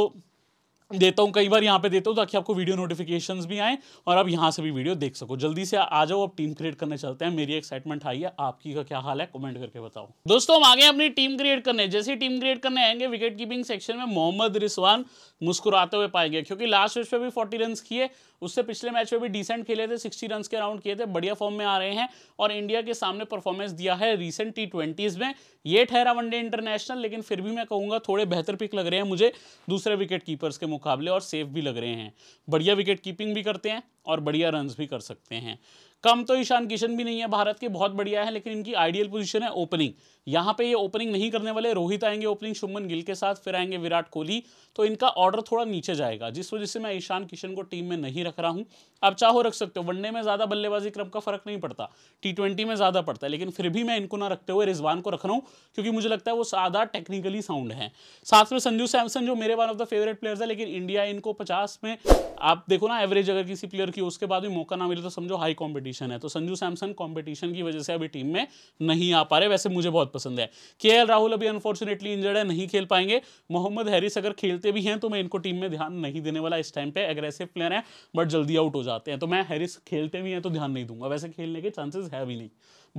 देता हूँ कई बार यहाँ पे देता हूँ ताकि आपको वीडियो नोटिफिकेशन भी आए और आप यहाँ से भी वीडियो देख सको जल्दी से आ जाओ आप टीम क्रिएट करने चलते हैं मेरी एक्साइटमेंट हाई है आपकी का क्या हाल है कमेंट करके बताओ दोस्तों हम आगे अपनी टीम क्रिएट करने जैसे टीम क्रिएट करने आएंगे विकेट कीपिंग सेक्शन में मोहम्मद रिसवान मुस्कुराते हुए पाएंगे क्योंकि लास्ट मैच में भी फोर्टी रन किए उससे पिछले मैच में भी डिसेंट खेले थे सिक्सटी रन के राउंड किए थे बढ़िया फॉर्म में आ रहे हैं और इंडिया के सामने परफॉर्मेंस दिया है रिसेंट टी ट्वेंटीज में ये ठहरा वनडे इंटरनेशनल लेकिन फिर भी मैं कहूँगा थोड़े बेहतर पिक लग रहे हैं मुझे दूसरे विकेट कीपर्स के मुकाबले और सेफ भी लग रहे हैं बढ़िया विकेट कीपिंग भी करते हैं और बढ़िया रन भी कर सकते हैं कम तो ईशान किशन भी नहीं है भारत के बहुत बढ़िया है लेकिन इनकी आइडियल पोजीशन है ओपनिंग यहाँ पे ये ओपनिंग नहीं करने वाले रोहित आएंगे ओपनिंग शुभमन गिल के साथ फिर आएंगे विराट कोहली तो इनका ऑर्डर थोड़ा नीचे जाएगा जिस वजह से मैं ईशान किशन को टीम में नहीं रख रहा हूँ आप चाहो रख सकते हो वनडे में ज़्यादा बल्लेबाजी क्रम का फर्क नहीं पड़ता टी ट्वेंटी में ज़्यादा पड़ता है लेकिन फिर भी मैं इनको ना रखते हुए रिजवान को रख रहा हूँ क्योंकि मुझे लगता है वो ज़्यादा टेक्निकली साउंड है साथ में संजू सैमसन जो मेरे one of the favourite players है लेकिन इंडिया इनको पचास में आप देखो ना एवरेज अगर किसी प्लेयर की उसके बाद भी मौका ना मिले तो समझो हाई कंपटीशन है तो संजू सैमसन कंपटीशन की वजह से अभी टीम में नहीं आ पा रहे वैसे मुझे बहुत पसंद है के राहुल अभी अनफॉर्चुनेटली इंजर्ड है नहीं खेल पाएंगे मोहम्मद हैरिस अगर खेलते भी हैं तो मैं इनको टीम में ध्यान नहीं देने वाला इस टाइम पे एग्रेसिव प्लेयर है बट जल्दी आउट हो जाते हैं तो मैं हैरिस खेलते भी हैं तो ध्यान नहीं दूंगा वैसे खेलने के चांसेस है भी नहीं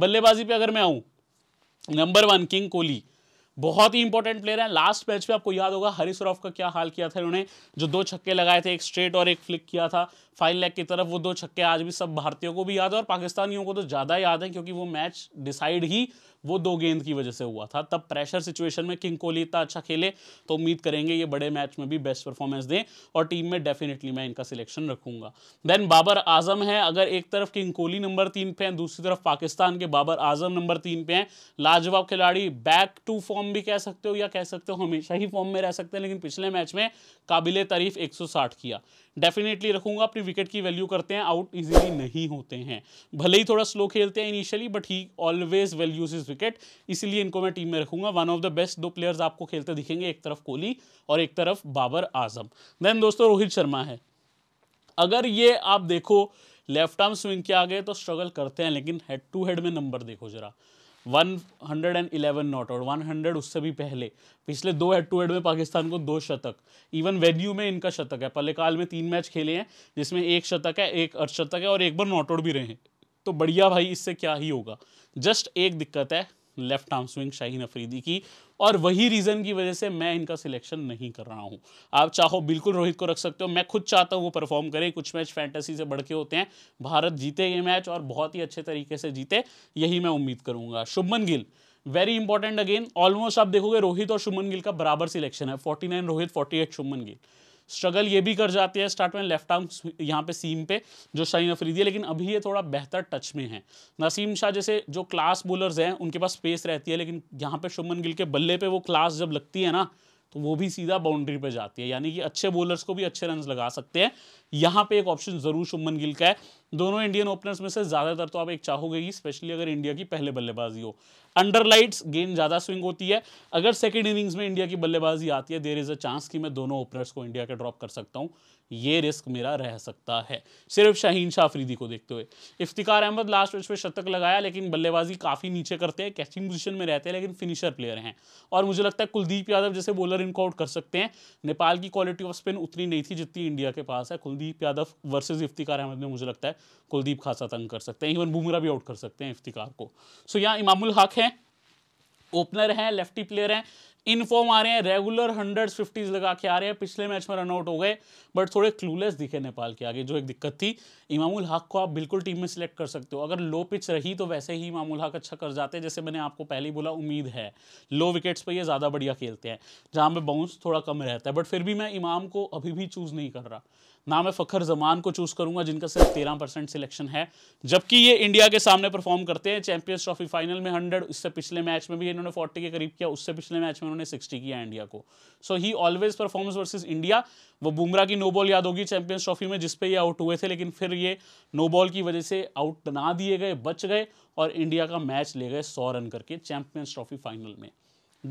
बल्लेबाजी पर अगर मैं आऊँ नंबर वन किंग कोहली बहुत ही इंपॉर्टेंट प्लेयर है लास्ट मैच में आपको याद होगा हरी सौरफ का क्या हाल किया था उन्होंने जो दो छक्के लगाए थे एक स्ट्रेट और एक फ्लिक किया था फाइन लेग की तरफ वो दो छक्के आज भी सब भारतीयों को भी याद है और पाकिस्तानियों को तो ज़्यादा याद है क्योंकि वो मैच डिसाइड ही वो दो गेंद की वजह से हुआ था तब प्रेशर सिचुएशन में किंग कोहली इतना अच्छा खेले तो उम्मीद करेंगे ये बड़े मैच में भी बेस्ट परफॉर्मेंस दें और टीम में डेफिनेटली मैं इनका सिलेक्शन रखूंगा देन बाबर आजम है अगर एक तरफ किंग कोहली नंबर तीन पे हैं दूसरी तरफ पाकिस्तान के बाबर आजम नंबर तीन पे हैं लाजवाब खिलाड़ी बैक टू फॉर्म भी कह सकते हो या कह सकते हो हमेशा ही फॉर्म में रह सकते हैं लेकिन पिछले मैच में काबिल तारीफ एक किया डेफिनेटली रखूंगा अपनी विकेट की वैल्यू करते हैं आउट इजीली नहीं होते हैं भले ही थोड़ा स्लो खेलते हैं initially but he always values his wicket इसीलिए इनको मैं टीम में रखूंगा वन ऑफ द बेस्ट दो प्लेयर्स आपको खेलते दिखेंगे एक तरफ कोहली और एक तरफ बाबर आजम देन दोस्तों रोहित शर्मा है अगर ये आप देखो लेफ्ट आर्म स्विंग के आगे तो स्ट्रगल करते हैं लेकिन हेड टू हेड में नंबर देखो जरा 111 नॉट वन 100 उससे भी पहले पिछले दो हेड टू हेड में पाकिस्तान को दो शतक इवन वेन्यू में इनका शतक है काल में तीन मैच खेले हैं जिसमें एक शतक है एक अर्धशतक है और एक बार नॉट आउट भी रहे हैं तो बढ़िया भाई इससे क्या ही होगा जस्ट एक दिक्कत है left arm swing Shaheen Afridi की और वही रीज़न की वजह से मैं इनका सिलेक्शन नहीं कर रहा हूं आप चाहो बिल्कुल रोहित को रख सकते हो मैं खुद चाहता हूं वो परफॉर्म करे कुछ मैच फैंटेसी से बढ़ के होते हैं भारत जीते ये मैच और बहुत ही अच्छे तरीके से जीते यही मैं उम्मीद करूँगा Shubman Gill very important again almost आप देखोगे रोहित और शुभमन गिल का बराबर सिलेक्शन है forty Rohit forty Shubman Gill struggle ये भी कर जाते हैं स्टार्ट में लेफ्ट आर्म यहाँ पे सीम पे जो शाहीन अफरीदी है लेकिन अभी ये थोड़ा बेहतर टच में है नसीम शाह जैसे जो क्लास बोलर्स हैं उनके पास स्पेस रहती है लेकिन यहाँ पे शुभमन गिल के बल्ले पे वो क्लास जब लगती है ना तो वो भी सीधा बाउंड्री पे जाती है यानी कि अच्छे बॉलर्स को भी अच्छे रन लगा सकते हैं यहाँ पे एक ऑप्शन ज़रूर शुभमन गिल का है दोनों इंडियन ओपनर्स में से ज़्यादातर तो आप एक चाहोगे ही स्पेशली अगर इंडिया की पहले बल्लेबाजी हो अंडरलाइट्स गेंद ज़्यादा स्विंग होती है अगर सेकेंड इनिंग्स में इंडिया की बल्लेबाजी आती है देर इज़ अ चांस कि मैं दोनों ओपनर्स को इंडिया के ड्रॉप कर सकता हूँ ये रिस्क मेरा रह सकता है सिर्फ शाहीन शाह आफरीदी को देखते हुए इफ्तिकार अहमद लास्ट मैच में शतक लगाया लेकिन बल्लेबाजी काफ़ी नीचे करते हैं कैचिंग पोजीशन में रहते हैं लेकिन फिनिशर प्लेयर हैं और मुझे लगता है कुलदीप यादव जैसे बॉलर इनको आउट कर सकते हैं नेपाल की क्वालिटी ऑफ स्पिन उतनी नहीं थी जितनी इंडिया के पास है कुलदीप यादव वर्सेज इफ्तिकार अहमद में मुझे लगता है कुलदीप खासा तंग कर सकते हैं इवन बुमरा भी आउट कर सकते हैं इफ्तिकार को सो यहाँ इमामुल हक हैं ओपनर हैं लेफ्टी प्लेयर हैं इन फॉर्म आ रहे हैं रेगुलर हंड्रेड फिफ्टीज लगा के आ रहे हैं पिछले मैच में रनआउट हो गए बट थोड़े क्लूलेस दिखे नेपाल के आगे जो एक दिक्कत थी इमामुल हक को आप बिल्कुल टीम में सिलेक्ट कर सकते हो अगर लो पिच रही तो वैसे ही इमामुल हक अच्छा कर जाते हैं जैसे मैंने आपको पहले ही बोला उम्मीद है लो विकेट्स पर ये ज़्यादा बढ़िया खेलते हैं जहाँ पर बाउंस थोड़ा कम रहता है बट फिर भी मैं इमाम को अभी भी चूज़ नहीं कर रहा ना मैं फ़खर जमान को चूज़ करूंगा जिनका सिर्फ तेरह परसेंट सिलेक्शन है जबकि ये इंडिया के सामने परफॉर्म करते हैं चैंपियंस ट्रॉफी फाइनल में हंड्रेड उससे पिछले मैच में भी इन्होंने फोर्टी के करीब किया उससे पिछले मैच में उन्होंने सिक्सटी किया इंडिया को so he always performs versus India वो बुमराह की नोबॉल याद होगी चैंपियंस ट्रॉफी में जिसपे ये आउट हुए थे लेकिन फिर ये नोबॉल की वजह से आउट ना दिए गए बच गए और इंडिया का मैच ले गए सौ रन करके चैंपियंस ट्रॉफी फाइनल में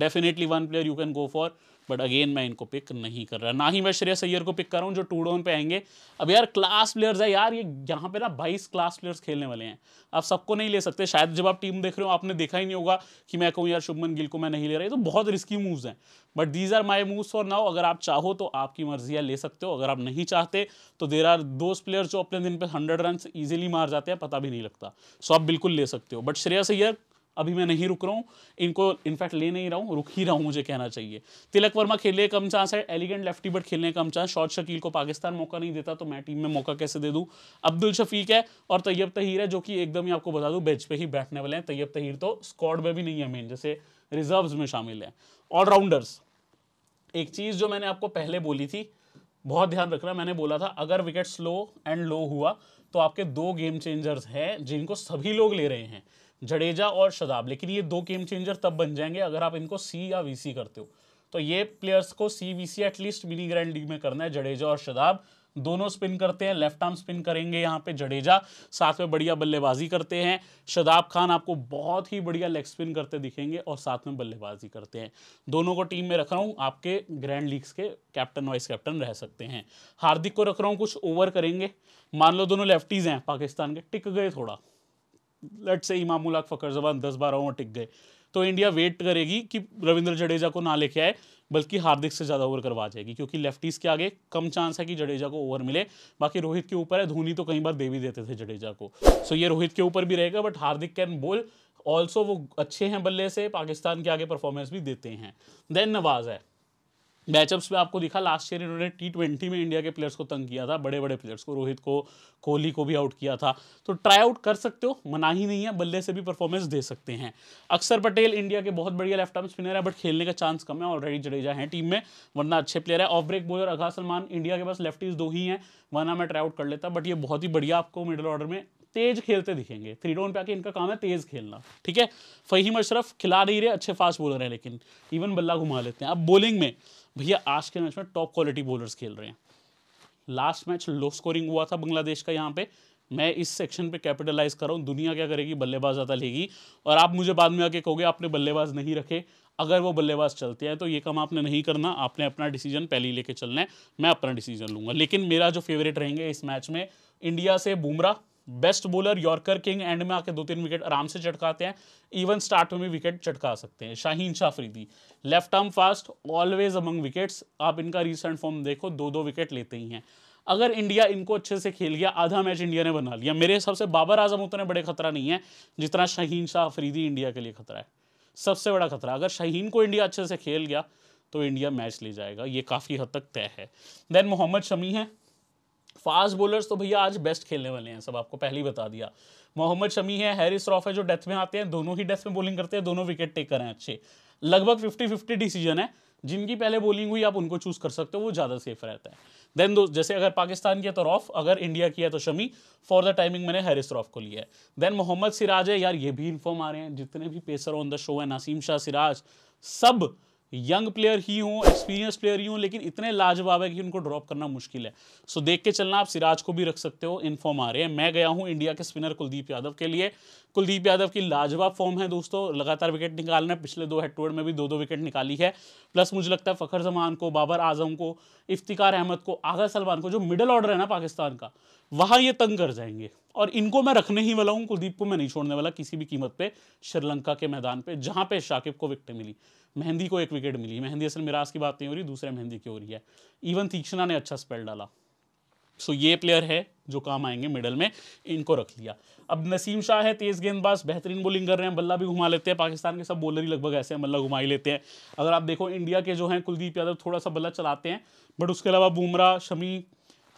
definitely one player you can go for but again मैं इनको पिक नहीं कर रहा ना ही मैं श्रेय सैयर को पिक कर रहा हूँ जो टू डाउन पे आएंगे अब यार क्लास प्लेयर्स है यार ये यहाँ पे ना बाईस क्लास प्लेयर्स खेलने वाले हैं आप सबको नहीं ले सकते शायद जब आप टीम देख रहे हो आपने देखा ही नहीं होगा कि मैं कहूँ यार शुभमन गिल को मैं नहीं ले रहा ये तो बहुत रिस्की मूव्स हैं but these are my moves for now अगर आप चाहो तो आपकी मर्जी है ले सकते हो अगर आप नहीं चाहते तो देर आर दोज प्लेयर जो अपने दिन पर हंड्रेड रन ईजिली मार जाते हैं पता भी नहीं लगता सो आप बिल्कुल ले सकते हो बट श्रेय सैयर अभी मैं नहीं रुक रहा हूँ इनको इनफैक्ट ले नहीं रहा हूँ रुक ही रहा हूँ मुझे कहना चाहिए तिलक वर्मा खेलने कम चांस है एलिगेंट लेफ्टी बट खेलने कम चांस शॉर्ट शकील को पाकिस्तान मौका नहीं देता तो मैं टीम में मौका कैसे दे दूँ अब्दुल शफीक है और तैयब तहीर है जो कि एकदम ही आपको बता दूँ बेच पे ही बैठने वाले हैं तैयब तहीर तो स्कॉड में भी नहीं है मेन जैसे रिजर्व में शामिल है ऑलराउंडर्स एक चीज़ जो मैंने आपको पहले बोली थी बहुत ध्यान रखना मैंने बोला था अगर विकेट स्लो एंड लो हुआ तो आपके दो गेम चेंजर्स हैं जिनको सभी लोग ले रहे हैं जडेजा और शदाब लेकिन ये दो गेम चेंजर तब बन जाएंगे अगर आप इनको सी या सी करते हो तो ये प्लेयर्स को C V C at least mini grand league में करना है जडेजा और शदाब दोनों स्पिन करते हैं लेफ्ट आर्म स्पिन करेंगे यहाँ पे जडेजा साथ में बढ़िया बल्लेबाजी करते हैं शदाब खान आपको बहुत ही बढ़िया लेग स्पिन करते दिखेंगे और साथ में बल्लेबाजी करते हैं दोनों को टीम में रख रहा हूँ आपके ग्रैंड लीग्स के कैप्टन वाइस कैप्टन रह सकते हैं हार्दिक को रख रहा हूँ कुछ ओवर करेंगे मान लो दोनों लेफ्टीज़ हैं पाकिस्तान के टिक गए थोड़ा लट से इमामुल हक फकर जबान दस बारह ओवर टिक गए तो इंडिया वेट करेगी कि रविंद्र जडेजा को ना लेके आए बल्कि हार्दिक से ज़्यादा ओवर करवा जाएगी क्योंकि लेफ्टीज़ के आगे कम चांस है कि जडेजा को ओवर मिले बाकी रोहित के ऊपर है धोनी तो कई बार दे भी देते थे जडेजा को सो ये रोहित के ऊपर भी रहेगा but Hardik can bowl also वो अच्छे हैं बल्ले से पाकिस्तान के आगे परफॉर्मेंस भी देते हैं देन नवाज़ है मैचअप्स में आपको दिखा लास्ट ईयर इन्होंने टी ट्वेंटी में इंडिया के प्लेयर्स को तंग किया था बड़े बड़े प्लेयर्स को रोहित को कोहली को भी आउट किया था तो ट्राई आउट कर सकते हो मना ही नहीं है बल्ले से भी परफॉर्मेंस दे सकते हैं अक्सर पटेल इंडिया के बहुत बढ़िया लेफ्ट आर्म स्पिनर है बट खेलने का चांस कम है ऑलरेडी जडेजा हैं टीम में वरना अच्छे प्लेयर है ऑफ ब्रेक बॉलर अगा सलमान इंडिया के पास लेफ्टीज दो ही हैं वरना मैं ट्राई आउट कर लेता बट ये बहुत ही बढ़िया आपको मिडिल ऑर्डर में तेज खेलते दिखेंगे थ्री डाउन पे आके इनका काम है तेज खेलना ठीक है फ़हीम अशरफ खिला नहीं रहे अच्छे फास्ट बॉलर हैं लेकिन इवन बल्ला घुमा लेते हैं अब बॉलिंग में भैया आज के मैच में टॉप क्वालिटी बॉलर्स खेल रहे हैं लास्ट मैच लो स्कोरिंग हुआ था बांग्लादेश का यहाँ पे मैं इस सेक्शन पे कैपिटलाइज कर रहा हूँ दुनिया क्या करेगी बल्लेबाज ज़्यादा लेगी और आप मुझे बाद में आके कहोगे आपने बल्लेबाज नहीं रखे अगर वो बल्लेबाज चलते हैं तो ये काम आपने नहीं करना आपने अपना डिसीजन पहले ही लेके चलना है मैं अपना डिसीजन लूंगा लेकिन मेरा जो फेवरेट रहेंगे इस मैच में इंडिया से Bumrah best bowler yorker king end में आके दो तीन विकेट आराम से चटकाते हैं इवन स्टार्ट में भी विकेट चटका सकते हैं Shaheen Afridi left arm fast always among wickets आप इनका रिसेंट फॉर्म देखो दो दो विकेट लेते ही हैं अगर इंडिया इनको अच्छे से खेल गया आधा मैच इंडिया ने बना लिया मेरे हिसाब से बाबर आजम उतने बड़े खतरा नहीं है जितना शहीन शाह अफरीदी इंडिया के लिए खतरा है सबसे बड़ा खतरा अगर शहीन को इंडिया अच्छे से खेल गया तो इंडिया मैच ले जाएगा ये काफ़ी हद तक तय है देन मोहम्मद शमी है फास्ट बॉलर्स तो भैया आज बेस्ट खेलने वाले हैं सब आपको पहले ही बता दिया मोहम्मद शमी है हैरिस रॉफ है जो डेथ में आते हैं दोनों ही डेथ में बॉलिंग करते हैं दोनों विकेट टेकर हैं अच्छे लगभग फिफ्टी फिफ्टी डिसीजन है जिनकी पहले बॉलिंग हुई आप उनको चूज कर सकते हो वो ज़्यादा सेफ रहता है देन दो जैसे अगर पाकिस्तान किया तो रॉफ अगर इंडिया किया तो शमी फॉर द टाइमिंग मैंने हैरिस रॉफ को लिया है देन मोहम्मद सिराज है यार ये भी इन्फॉर्म आ रहे हैं जितने भी पेसर ऑन द शो है नासीम शाह सिराज सब यंग प्लेयर ही हो एक्सपीरियंस प्लेयर ही हो लेकिन इतने लाजवाब है कि उनको ड्रॉप करना मुश्किल है सो so, देख के चलना आप सिराज को भी रख सकते हो इन फॉर्म आ रहे हैं मैं गया हूँ इंडिया के स्पिनर कुलदीप यादव के लिए कुलदीप यादव की लाजवाब फॉर्म है दोस्तों लगातार विकेट निकालना है पिछले दो हेड में भी दो दो विकेट निकाली है प्लस मुझे लगता है फ़खर जमान को बाबर आजम को इफ्तिकार अहमद को आगर सलमान को जो मिडल ऑर्डर है ना पाकिस्तान का वहाँ ये तंग कर जाएंगे और इनको मैं रखने ही वाला हूँ कुलदीप को मैं नहीं छोड़ने वाला किसी भी कीमत पे श्रीलंका के मैदान पे जहाँ पे शाकिब को विकटें मिली मेहंदी को एक विकेट मिली मेहंदी असल मिराज की बात नहीं हो रही दूसरे मेहंदी की हो रही है इवन तीक्षणा ने अच्छा स्पेल डाला सो ये प्लेयर है जो काम आएंगे मिडल में इनको रख लिया अब नसीम शाह है तेज गेंदबाज बेहतरीन बॉलिंग कर रहे हैं बल्ला भी घुमा लेते हैं पाकिस्तान के सब बॉलर ही लगभग ऐसे हैं बल्ला घुमा ही लेते हैं अगर आप देखो इंडिया के जो हैं कुलदीप यादव थोड़ा सा बल्ला चलाते हैं बट उसके अलावा बुमराह शमी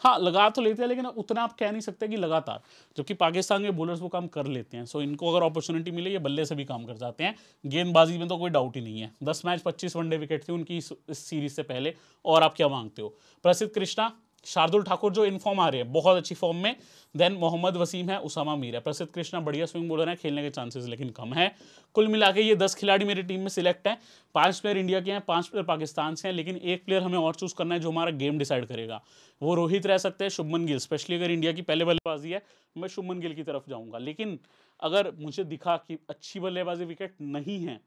हाँ लगा तो लेते हैं लेकिन उतना आप कह नहीं सकते कि लगातार जबकि पाकिस्तान के बोलर्स वो काम कर लेते हैं सो इनको अगर अपॉर्चुनिटी मिले ये बल्ले से भी काम कर जाते हैं गेंदबाजी में तो कोई डाउट ही नहीं है दस मैच पच्चीस वनडे विकेट थी उनकी इस, इस सीरीज से पहले और आप क्या मांगते हो प्रसिद्ध कृष्णा शार्दुल ठाकुर जो इन फॉर्म आ रहे हैं बहुत अच्छी फॉर्म में देन मोहम्मद वसीम है उसामा मीर है प्रसिद्ध कृष्णा बढ़िया स्विंग बॉलर है खेलने के चांसेस लेकिन कम है कुल मिला के ये दस खिलाड़ी मेरी टीम में सिलेक्ट है पांच प्लेयर इंडिया के हैं पांच प्लेयर पाकिस्तान से हैं लेकिन एक प्लेयर हमें और चूज़ करना है जो हमारा गेम डिसाइड करेगा वो रोहित रह सकते हैं शुभमन गिल स्पेशली अगर इंडिया की पहले बल्लेबाजी है मैं शुभमन गिल की तरफ जाऊँगा लेकिन अगर मुझे दिखा कि अच्छी बल्लेबाजी विकेट नहीं है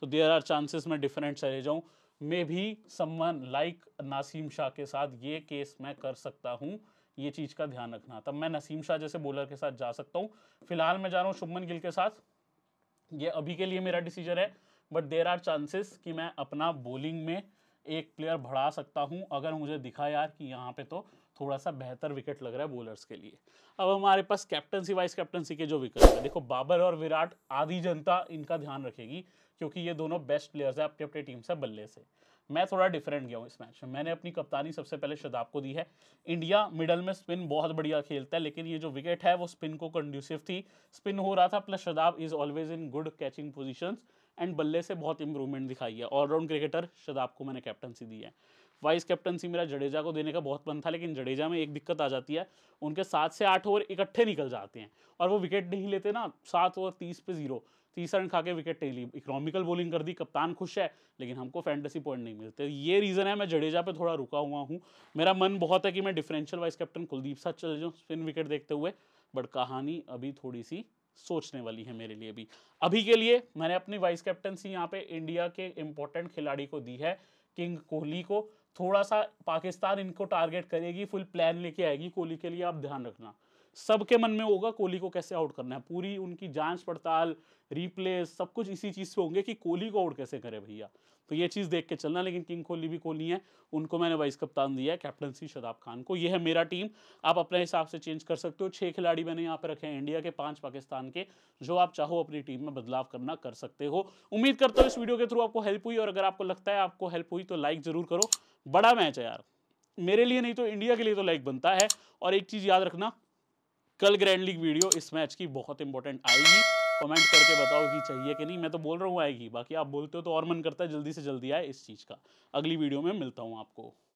तो देर आर चांसेस मैं डिफरेंट चले जाऊँ में भी सम्मान लाइक नासिम शाह के साथ ये केस मैं कर सकता हूँ ये चीज़ का ध्यान रखना तब मैं नसीम शाह जैसे बॉलर के साथ जा सकता हूँ फिलहाल मैं जा रहा हूँ शुभमन गिल के साथ ये अभी के लिए मेरा डिसीजन है बट देर आर चांसेस कि मैं अपना बॉलिंग में एक प्लेयर बढ़ा सकता हूँ अगर मुझे दिखा यार कि यहाँ पे तो थोड़ा सा बेहतर विकेट लग रहा है बॉलर्स के लिए अब हमारे पास कैप्टनसी वाइस कैप्टनसी के जो विकल्प है देखो बाबर और विराट आधी जनता इनका ध्यान रखेगी क्योंकि ये दोनों बेस्ट प्लेयर्स हैं अपनी अपनी टीम से बल्ले से मैं थोड़ा डिफरेंट गया हूँ इस मैच में मैंने अपनी कप्तानी सबसे पहले शदाब को दी है इंडिया मिडल में स्पिन बहुत बढ़िया खेलता है लेकिन ये जो विकेट है वो स्पिन को कंड्यूसिव थी स्पिन हो रहा था plus Shadab is always in good catching position and बल्ले से बहुत इंप्रूवमेंट दिखाई है ऑलराउंड क्रिकेटर शदाब को मैंने कैप्टनसी दी है वाइस कैप्टनसी मेरा जडेजा को देने का बहुत मन था लेकिन जडेजा में एक दिक्कत आ जाती है उनके सात से आठ ओवर इकट्ठे निकल जाते हैं और वो विकेट नहीं लेते ना सात ओवर तीस पे जीरो तीसरा रन खा के विकेट नहीं ली इकोनॉमिकल बॉलिंग कर दी कप्तान खुश है लेकिन हमको फैंटेसी पॉइंट नहीं मिलते ये रीज़न है मैं जडेजा पे थोड़ा रुका हुआ हूँ मेरा मन बहुत है कि मैं डिफरेंशियल वाइस कैप्टन कुलदीप साथ चले जाऊँ स्पिन विकेट देखते हुए बट कहानी अभी थोड़ी सी सोचने वाली है मेरे लिए भी अभी के लिए मैंने अपनी वाइस कैप्टनसी यहाँ पे इंडिया के इम्पोर्टेंट खिलाड़ी को दी है किंग कोहली को थोड़ा सा पाकिस्तान इनको टारगेट करेगी फुल प्लान लेके आएगी कोहली के लिए आप ध्यान रखना सबके मन में होगा कोहली को कैसे आउट करना है पूरी उनकी जांच पड़ताल रिप्लेस सब कुछ इसी चीज़ से होंगे कि कोहली को आउट कैसे करे भैया तो ये चीज़ देख के चलना लेकिन किंग कोहली भी कोहली है उनको मैंने वाइस कप्तान दिया है कैप्टनसी शदाब खान को ये है मेरा टीम आप अपने हिसाब से चेंज कर सकते हो छः खिलाड़ी मैंने यहाँ पर रखे हैं इंडिया के पाँच पाकिस्तान के जो आप चाहो अपनी टीम में बदलाव करना कर सकते हो उम्मीद करता हूँ इस वीडियो के थ्रू आपको हेल्प हुई और अगर आपको लगता है आपको हेल्प हुई तो लाइक ज़रूर करो बड़ा मैच है यार मेरे लिए नहीं तो इंडिया के लिए तो लाइक बनता है और एक चीज़ याद रखना कल ग्रैंड लीग वीडियो इस मैच की बहुत इंपॉर्टेंट आएगी कमेंट करके बताओ कि चाहिए कि नहीं मैं तो बोल रहा हूँ आएगी बाकी आप बोलते हो तो और मन करता है जल्दी से जल्दी आए इस चीज़ का अगली वीडियो में मिलता हूँ आपको